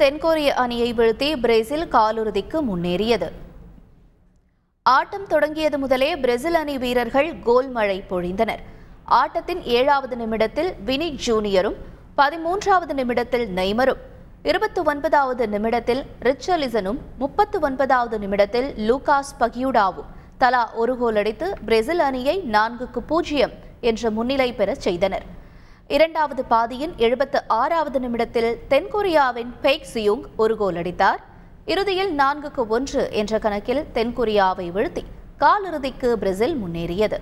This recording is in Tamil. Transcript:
தென்கொரிய அணியை வீழ்த்தி பிரேசில் காலிறுதிக்கு முன்னேறியது ஆட்டம் தொடங்கியது முதலே பிரேசில் அணி வீரர்கள் கோல் மழை பொழிந்தனர் ஆட்டத்தின் ஏழாவது நிமிடத்தில் வினி ஜூனியரும் பதிமூன்றாவது நிமிடத்தில் நெய்மரும் இருபத்தி ஒன்பதாவது நிமிடத்தில் ரிச்சலிசனும் முப்பத்து ஒன்பதாவது நிமிடத்தில் லூகாஸ் பகியூடாவும் தலா ஒரு கோல் அடித்து பிரேசில் அணியை நான்குக்கு பூஜ்ஜியம் என்ற முன்னிலை பெறச் செய்தனர் இரண்டாவது பாதியின் எழுபத்து ஆறாவது நிமிடத்தில் தென்கொரியாவின் பெய்க் சியூங் ஒரு கோல் அடித்தார் இறுதியில் நான்குக்கு ஒன்று என்ற கணக்கில் தென்கொரியாவை வீழ்த்தி காலிறுதிக்கு பிரேசில் முன்னேறியது